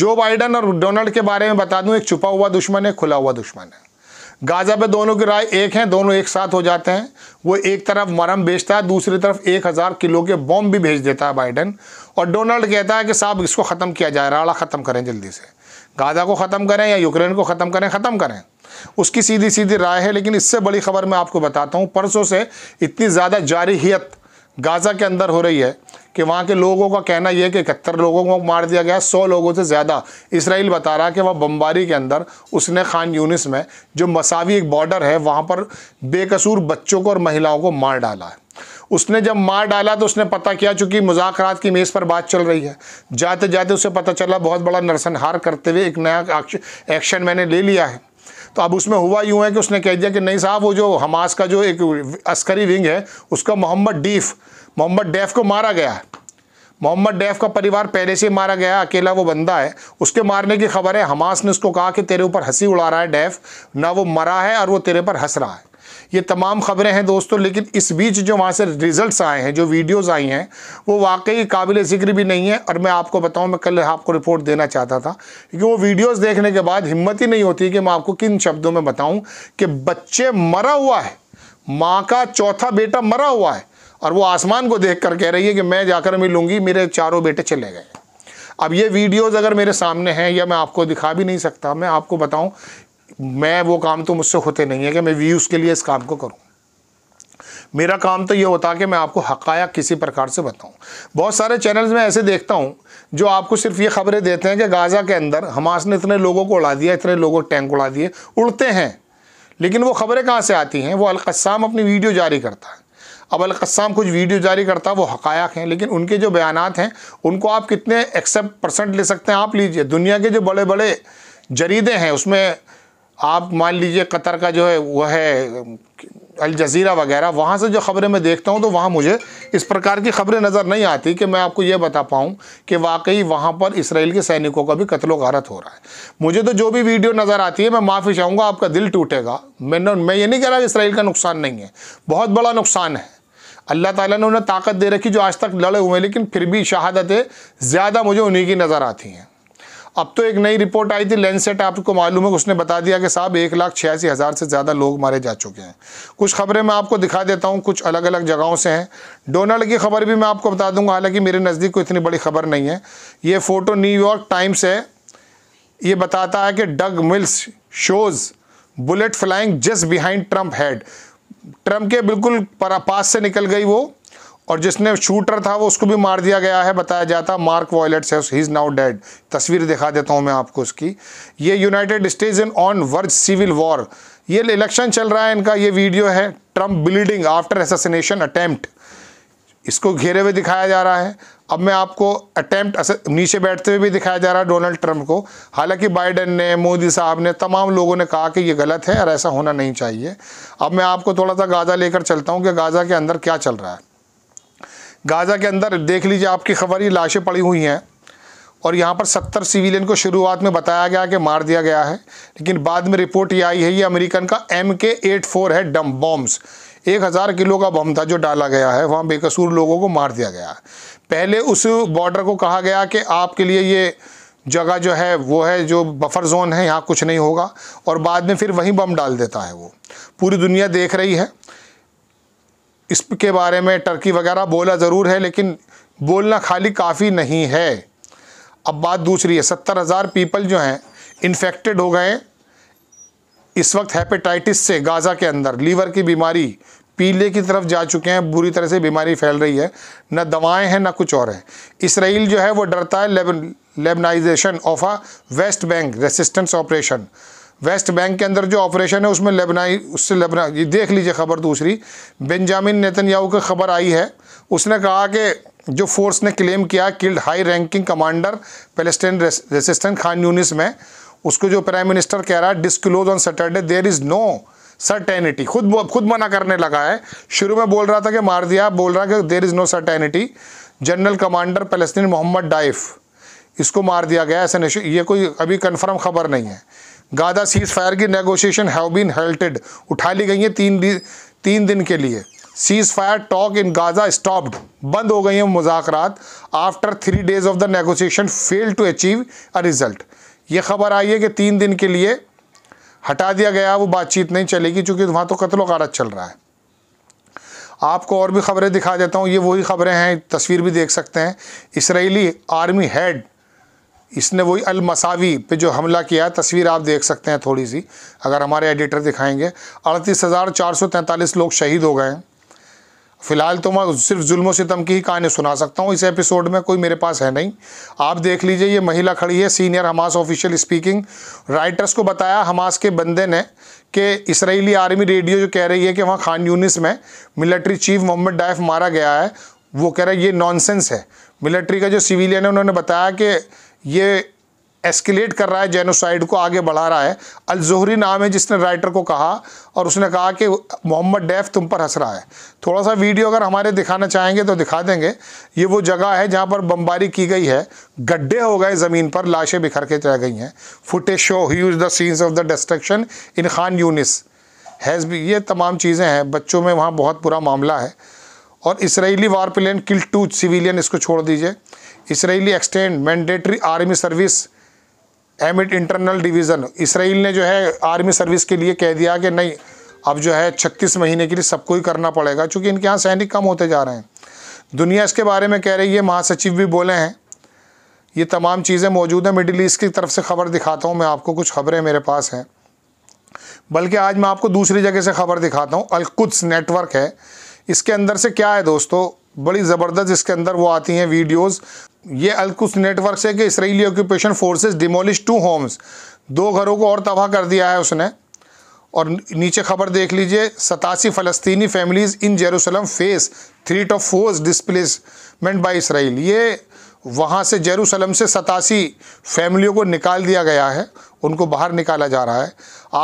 जो बाइडन और डोनाल्ड के बारे में बता दूं एक छुपा हुआ दुश्मन है खुला हुआ दुश्मन है गाजा पे दोनों की राय एक है दोनों एक साथ हो जाते हैं वो एक तरफ मरम बेचता है दूसरी तरफ एक हज़ार किलो के बॉम्ब भी भेज देता है बाइडन और डोनाल्ड कहता है कि साहब इसको ख़त्म किया जाए राड़ा ख़त्म करें जल्दी से गाजा को ख़त्म करें या यूक्रेन को ख़त्म करें ख़त्म करें उसकी सीधी सीधी राय है लेकिन इससे बड़ी खबर मैं आपको बताता हूँ परसों से इतनी ज़्यादा जारहीत गाज़ा के अंदर हो रही है कि वहाँ के लोगों का कहना यह है कि इकहत्तर लोगों को मार दिया गया सौ लोगों से ज़्यादा इसराइल बता रहा है कि वह बमबारी के अंदर उसने खान यूनिस में जो मसावी एक बॉर्डर है वहाँ पर बेकसूर बच्चों को और महिलाओं को मार डाला है उसने जब मार डाला तो उसने पता किया चूँकि मुजाकर की मेज़ पर बात चल रही है जाते जाते उसे पता चला बहुत बड़ा नरसंहार करते हुए एक नया एक्शन मैंने ले लिया है तो अब उसमें हुआ यूँ है कि उसने कह दिया कि नहीं साहब वो जो हमास का जो एक अस्करी विंग है उसका मोहम्मद डीफ मोहम्मद डैफ को मारा गया है मोहम्मद डैफ का परिवार पहले से मारा गया अकेला वो बंदा है उसके मारने की खबर है हमास ने उसको कहा कि तेरे ऊपर हंसी उड़ा रहा है डैफ ना वो मरा है और वो तेरे पर हंस रहा है ये तमाम ख़बरें हैं दोस्तों लेकिन इस बीच जो वहाँ से रिज़ल्ट आए हैं जो वीडियोज़ आई हैं वो वाकई काबिल ज़िक्र भी नहीं है और मैं आपको बताऊं मैं कल आपको रिपोर्ट देना चाहता था क्योंकि वो वीडियोज़ देखने के बाद हिम्मत ही नहीं होती कि मैं आपको किन शब्दों में बताऊँ कि बच्चे मरा हुआ है माँ का चौथा बेटा मरा हुआ है और वो आसमान को देख कर कह रही है कि मैं जाकर मिलूँगी मेरे चारों बेटे चले गए अब ये वीडियोज़ अगर मेरे सामने हैं या मैं आपको दिखा भी नहीं सकता मैं आपको बताऊँ मैं वो काम तो मुझसे होते नहीं है कि मैं व्यूज़ के लिए इस काम को करूँ मेरा काम तो ये होता है कि मैं आपको हकाया किसी प्रकार से बताऊं बहुत सारे चैनल्स में ऐसे देखता हूं जो आपको सिर्फ ये खबरें देते हैं कि गाज़ा के अंदर हमास ने इतने लोगों को उड़ा दिया इतने लोगों को टैंक उड़ा दिए उड़ते हैं लेकिन वो खबरें कहाँ से आती हैं वो अलकस्म अपनी वीडियो जारी करता है अब अलकस्म कुछ वीडियो जारी करता है वो हकायक हैं लेकिन उनके जो बयान हैं उनको आप कितने एक्सेप्ट परसेंट ले सकते हैं आप लीजिए दुनिया के जो बड़े बड़े जरीदे हैं उसमें आप मान लीजिए कतर का जो है वह है अल जज़ीरा वगैरह वहाँ से जो ख़बरें मैं देखता हूँ तो वहाँ मुझे इस प्रकार की ख़बरें नज़र नहीं आती कि मैं आपको ये बता पाऊँ कि वाकई वहाँ पर इसराइल के सैनिकों का भी कत्लो गारत हो रहा है मुझे तो जो भी वीडियो नज़र आती है मैं माफ़ी चाहूँगा आपका दिल टूटेगा मैंने मैं ये नहीं कह रहा कि इसराइल का नुकसान नहीं है बहुत बड़ा नुकसान है अल्लाह ताला ने उन्हें ताकत दे रखी जो आज तक लड़े हुए हैं लेकिन फिर भी शहादतें ज़्यादा मुझे उन्हीं की नज़र आती हैं अब तो एक नई रिपोर्ट आई थी लेंसेट आपको मालूम है उसने बता दिया कि साहब एक लाख छियासी हज़ार से ज़्यादा लोग मारे जा चुके हैं कुछ खबरें मैं आपको दिखा देता हूँ कुछ अलग अलग जगहों से हैं डोनाल्ड की खबर भी मैं आपको बता दूंगा हालांकि मेरे नज़दीक कोई इतनी बड़ी खबर नहीं है ये फ़ोटो न्यूयॉर्क टाइम्स है ये बताता है कि Doug Mills shows bullet flying just behind Trump head Trump के बिल्कुल पास से निकल गई वो और जिसने शूटर था वो उसको भी मार दिया गया है बताया जाता मार्क वॉयलेट्स है ही इज़ नाउ डेड तस्वीर दिखा देता हूँ मैं आपको उसकी ये United States in on verge civil war ये इलेक्शन चल रहा है इनका ये वीडियो है Trump building after assassination attempt इसको घेरे हुए दिखाया जा रहा है अब मैं आपको अटैम्प्ट नीचे बैठते हुए भी दिखाया जा रहा है डोनाल्ड ट्रंप को हालांकि बाइडन ने मोदी साहब ने तमाम लोगों ने कहा कि ये गलत है और ऐसा होना नहीं चाहिए अब मैं आपको थोड़ा सा गाज़ा लेकर चलता हूँ कि गाज़ा के अंदर क्या चल रहा है गाज़ा के अंदर देख लीजिए आपकी खबर ये लाशें पड़ी हुई हैं और यहाँ पर सत्तर सिविलियन को शुरुआत में बताया गया कि मार दिया गया है लेकिन बाद में रिपोर्ट ये आई है ये अमेरिकन का एम के एट फोर है डम बॉम्ब्स एक हज़ार किलो का बम था जो डाला गया है वहाँ बेकसूर लोगों को मार दिया गया है पहले उस बॉर्डर को कहा गया कि आपके लिए ये जगह जो है वो है जो बफर जोन है यहाँ कुछ नहीं होगा और बाद में फिर वहीं बम डाल देता है वो पूरी दुनिया देख रही है इसके बारे में टर्की वगैरह बोला ज़रूर है लेकिन बोलना खाली काफ़ी नहीं है अब बात दूसरी है सत्तर हज़ार पीपल जो हैं इन्फेक्टेड हो गए इस वक्त हेपेटाइटिस से गाज़ा के अंदर लीवर की बीमारी पीले की तरफ जा चुके हैं बुरी तरह से बीमारी फैल रही है न दवाएं हैं ना कुछ और है इसराइल जो है वो डरता है Lebanization of a West Bank resistance operation West Bank के अंदर जो ऑपरेशन है उसमें लेबनाई उससे लेबना ये देख लीजिए खबर दूसरी बेंजामिन नेतन्याहू की खबर आई है उसने कहा कि जो फोर्स ने क्लेम किया killed high ranking commander Palestine resistant Khan Younis में उसको जो प्राइम मिनिस्टर कह रहा है disclose on Saturday there is no certainty खुद खुद मना करने लगा है शुरू में बोल रहा था कि मार दिया बोल रहा कि there is no certainty general commander Palestine Mohammed Deif इसको मार दिया गया ऐसा नहीं ये कोई अभी कन्फर्म खबर नहीं है गादा सीज फायर की नेगोशिएशन हैव बीन हेल्टेड उठा ली गई हैं तीन दिन तीन दिन के लिए ceasefire talk in Gaza stopped बंद हो गई हैं मुजाकरात after three days of the negotiation fail to achieve a result ये खबर आई है कि तीन दिन के लिए हटा दिया गया वो बातचीत नहीं चलेगी चूँकि वहाँ तो कत्लो गारत चल रहा है आपको और भी खबरें दिखा देता हूँ ये वही खबरें हैं तस्वीर भी देख सकते हैं इसराइली आर्मी हेड इसने वही अल मसावी पे जो हमला किया तस्वीर आप देख सकते हैं थोड़ी सी अगर हमारे एडिटर दिखाएंगे अड़तीस हज़ार चार सौ तैंतालीस लोग शहीद हो गए हैं फ़िलहाल तो मैं सिर्फ जुल्म सितम की ही कहानी सुना सकता हूँ इस एपिसोड में कोई मेरे पास है नहीं आप देख लीजिए ये महिला खड़ी है senior Hamas official speaking Reuters को बताया हमास के बंदे ने कि इसराइली आर्मी रेडियो जो कह रही है कि वहाँ खान यूनिस में मिलिट्री चीफ मोहम्मद डायफ मारा गया है वो कह रहा है ये नॉनसेंस है मिलिट्री का जो सिविलियन है उन्होंने बताया कि ये एस्केलेट कर रहा है जेनोसाइड को आगे बढ़ा रहा है अल नाम है जिसने राइटर को कहा और उसने कहा कि मोहम्मद डैफ तुम पर हंस रहा है थोड़ा सा वीडियो अगर हमारे दिखाना चाहेंगे तो दिखा देंगे ये वो जगह है जहाँ पर बमबारी की गई है गड्ढे हो गए ज़मीन पर लाशें बिखर के रह गई हैं footage show use the scenes of the destruction in Khan Younis has भी ये तमाम चीज़ें हैं बच्चों में वहाँ बहुत बुरा मामला है और Israeli war plane kill two civilian इसको छोड़ दीजिए Israeli extend mandatory army service amid internal division Israel ने जो है आर्मी सर्विस के लिए कह दिया कि नहीं अब जो है छत्तीस महीने के लिए सबको ही करना पड़ेगा क्योंकि इनके यहाँ सैनिक कम होते जा रहे हैं दुनिया इसके बारे में कह रही है महासचिव भी बोले हैं ये तमाम चीज़ें मौजूद हैं मिडिल ईस्ट की तरफ से खबर दिखाता हूँ मैं आपको कुछ खबरें मेरे पास हैं बल्कि आज मैं आपको दूसरी जगह से खबर दिखाता हूँ अलकुद्स नेटवर्क है इसके अंदर से क्या है दोस्तों बड़ी ज़बरदस्त इसके अंदर वो आती हैं वीडियोस ये अलकुस नेटवर्क से कि Israeli occupation forces demolish two homes दो घरों को और तबाह कर दिया है उसने और नीचे खबर देख लीजिए सतासी फ़लस्तनी families in Jerusalem face threat of force displacement by Israel ये वहाँ से जेरूसलम से सतासी फैमिलियों को निकाल दिया गया है उनको बाहर निकाला जा रहा है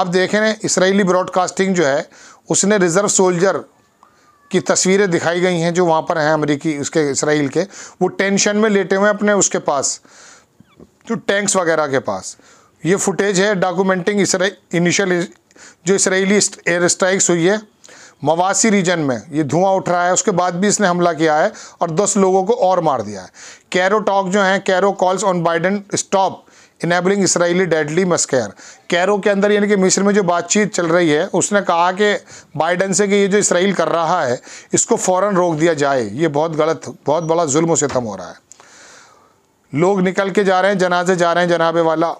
आप देखें इसराइली ब्रॉडकास्टिंग जो है उसने रिज़र्व सोल्जर की तस्वीरें दिखाई गई हैं जो वहाँ पर हैं अमरीकी उसके इसराइल के वो टेंशन में लेटे हुए हैं अपने उसके पास जो टैंक्स वगैरह के पास ये फुटेज है डॉक्यूमेंटिंग इसराइल इनिशियल जो इसराइली एयर स्ट्राइक्स हुई है मवासी रीजन में ये धुआं उठ रहा है उसके बाद भी इसने हमला किया है और 10 लोगों को और मार दिया है कैरो टॉक जो हैं Cairo calls on Biden stop enabling Israeli deadly massacre Cairo के अंदर यानी कि मिस्र में जो बातचीत चल रही है उसने कहा कि बाइडन से कि ये जो इसराइल कर रहा है इसको फ़ौर रोक दिया जाए ये बहुत गलत बहुत बड़ा जुल्म सितम हो रहा है लोग निकल के जा रहे हैं जनाजे जा रहे हैं जनाबे वाला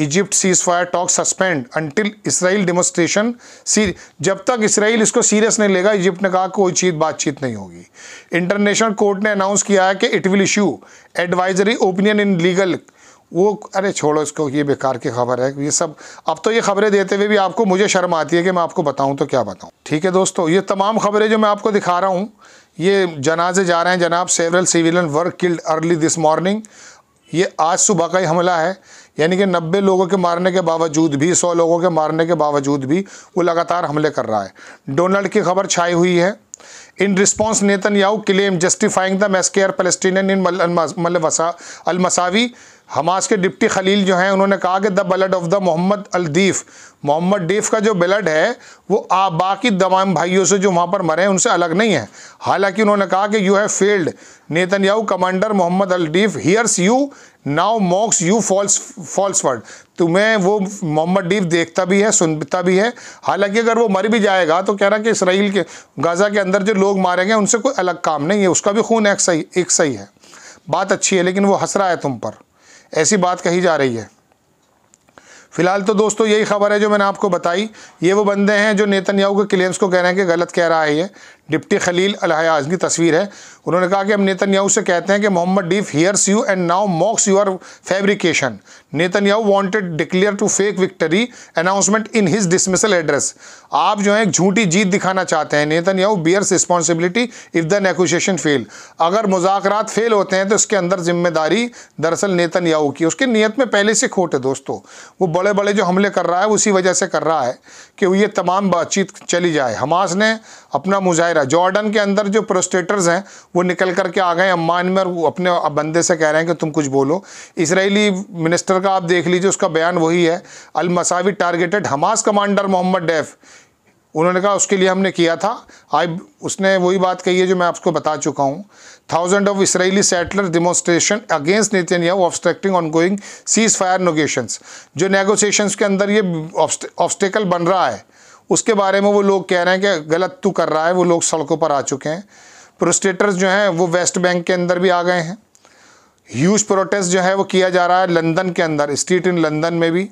Egypt ceasefire talk suspend until Israel demonstration सी जब तक इसराइल इसको सीरियस नहीं लेगा इजिप्ट ने कहा कोई चीज़ बातचीत नहीं होगी इंटरनेशनल कोर्ट ने अनाउंस किया है कि it will issue advisory opinion in legal वो अरे छोड़ो इसको ये बेकार की खबर है ये सब अब तो ये खबरें देते हुए भी आपको मुझे शर्म आती है कि मैं आपको बताऊं तो क्या बताऊं ठीक है दोस्तों ये तमाम खबरें जो मैं आपको दिखा रहा हूँ ये जनाजे जा रहे हैं जनाब several civilian were killed early this morning ये आज सुबह का ही हमला है यानी कि 90 लोगों के मारने के बावजूद भी 100 लोगों के मारने के बावजूद भी वो लगातार हमले कर रहा है डोनाल्ड की खबर छाई हुई है in response Netanyahu claim justifying the massacre Palestine in मल, मल, हमास के डिप्टी खलील जो हैं उन्होंने कहा कि the blood of the Mohammed Al Deif Mohammed Deif का जो ब्लड है वो आ बाकी तमाम भाइयों से जो वहाँ पर मरे हैं उनसे अलग नहीं है हालांकि उन्होंने कहा कि you have failed Netanyahu commander Mohammed Al Deif hears you now mocks you false false word तुम्हें वो मोहम्मद डीफ देखता भी है सुनता भी है हालांकि अगर वो मर भी जाएगा तो कह रहा कि इसराइल के गाज़ा के अंदर जो लोग मारे गए उनसे कोई अलग काम नहीं है उसका भी खून एक सही एक सही है बात अच्छी है लेकिन वो हंस रहा है तुम पर ऐसी बात कही जा रही है फिलहाल तो दोस्तों यही खबर है जो मैंने आपको बताई ये वो बंदे हैं जो नेतन्याहू के क्लेम्स को कह रहे हैं कि गलत कह रहा है ये डिप्टी खलील अलहयाज की तस्वीर है उन्होंने कहा कि हम नेतन्याहू से कहते हैं कि Mohammed Deif hears you and now mocks your fabrication Netanyahu wanted declare to fake victory announcement in his dismissal address आप जो है एक झूठी जीत दिखाना चाहते हैं Netanyahu bears responsibility if the negotiation fail अगर मुजाकरात फेल होते हैं तो उसके अंदर जिम्मेदारी दरअसल नेतन्याहू की उसकी नीयत में पहले से खोट है दोस्तों वो बड़े बड़े जो हमले कर रहा है उसी वजह से कर रहा है कि ये तमाम बातचीत चली जाए हमास ने अपना मुजाहरा जॉर्डन के अंदर जो प्रोस्टेटर्स हैं वो निकल कर के आ गए अम्मान में और अपने बंदे से कह रहे हैं कि तुम कुछ बोलो इसराइली मिनिस्टर का आप देख लीजिए उसका बयान वही है Al Mawasi targeted Hamas commander Mohammed Deif उन्होंने कहा उसके लिए हमने किया था आई उसने वही बात कही है जो मैं आपको बता चुका हूँ thousand of Israeli settler demonstration against Netanyahu obstructing on going ceasefire negotiation जो नेगोशिएशन के अंदर ये ऑब्स्टिकल बन रहा है उसके बारे में वो लोग कह रहे हैं कि गलत तू कर रहा है वो लोग सड़कों पर आ चुके हैं प्रोस्टेटर्स जो हैं वो वेस्ट बैंक के अंदर भी आ गए हैं ह्यूज प्रोटेस्ट जो है वो किया जा रहा है लंदन के अंदर स्ट्रीट इन लंदन में भी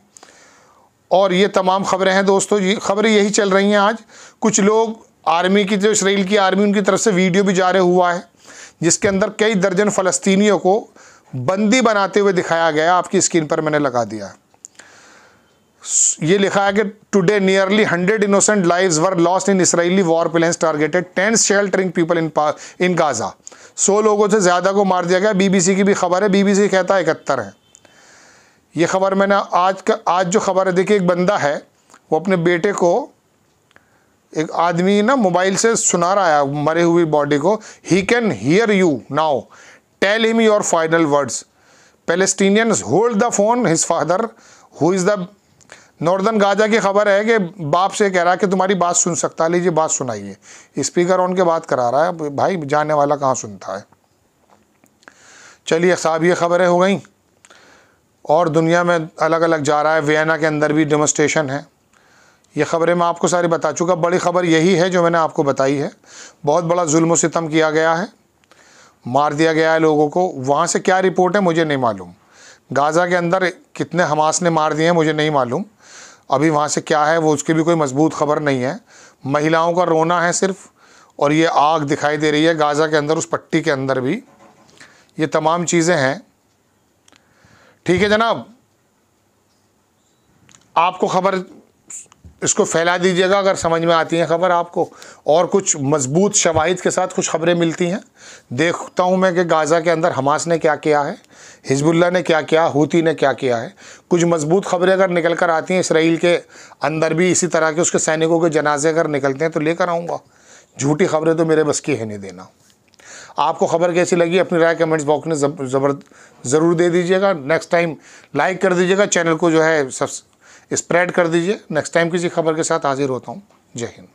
और ये तमाम खबरें हैं दोस्तों ये खबरें यही चल रही हैं आज कुछ लोग आर्मी की जो इसराइल की आर्मी उनकी तरफ से वीडियो भी जारी हुआ है जिसके अंदर कई दर्जन फ़लस्तीनियों को बंदी बनाते हुए दिखाया गया आपकी स्क्रीन पर मैंने लगा दिया ये लिखा है कि today nearly hundred innocent lives were lost in Israeli war planes targeted tent sheltering people in in Gaza सौ लोगों से ज़्यादा को मार दिया गया बीबीसी की भी खबर है बीबीसी कहता है इकहत्तर है ये खबर मैंने आज का आज जो खबर है देखिए एक बंदा है वो अपने बेटे को एक आदमी ना मोबाइल से सुना रहा है मरे हुई बॉडी को ही can hear you now tell him your final words Palestinians hold the phone his father who is the northern Gaza की खबर है कि बाप से कह रहा है कि तुम्हारी बात सुन सकता लीजिए बात सुनाइए स्पीकर ऑन के बात करा रहा है भाई जाने वाला कहाँ सुनता है चलिए साहब ये खबरें हो गई और दुनिया में अलग अलग जा रहा है वियना के अंदर भी डेमोस्ट्रेशन है ये खबरें मैं आपको सारी बता चुका बड़ी खबर यही है जो मैंने आपको बताई है बहुत बड़ा जुल्म सितम किया गया है मार दिया गया है लोगों को वहाँ से क्या रिपोर्ट है मुझे नहीं मालूम गाज़ा के अंदर कितने हमास ने मार दिए हैं मुझे नहीं मालूम अभी वहाँ से क्या है वो उसकी भी कोई मजबूत खबर नहीं है महिलाओं का रोना है सिर्फ और ये आग दिखाई दे रही है गाज़ा के अंदर उस पट्टी के अंदर भी ये तमाम चीज़ें हैं ठीक है जनाब आपको खबर इसको फैला दीजिएगा अगर समझ में आती है ख़बर आपको और कुछ मजबूत शवाहद के साथ कुछ ख़बरें मिलती हैं देखता हूँ मैं कि गाज़ा के अंदर हमास ने क्या किया है हिजबुल्ला ने क्या किया हूती ने क्या किया है कुछ मजबूत खबरें अगर निकल कर आती हैं इसराइल के अंदर भी इसी तरह के उसके सैनिकों के जनाजे अगर निकलते हैं तो लेकर आऊँगा झूठी खबरें तो मेरे बस की है नहीं देना आपको खबर कैसी लगी अपनी राय कमेंट्स बॉक्स में ज़बर ज़रूर दे दीजिएगा नेक्स्ट टाइम लाइक कर दीजिएगा चैनल को जो है सब स्प्रेड कर दीजिए नेक्स्ट टाइम किसी खबर के साथ हाजिर होता हूँ जय हिंद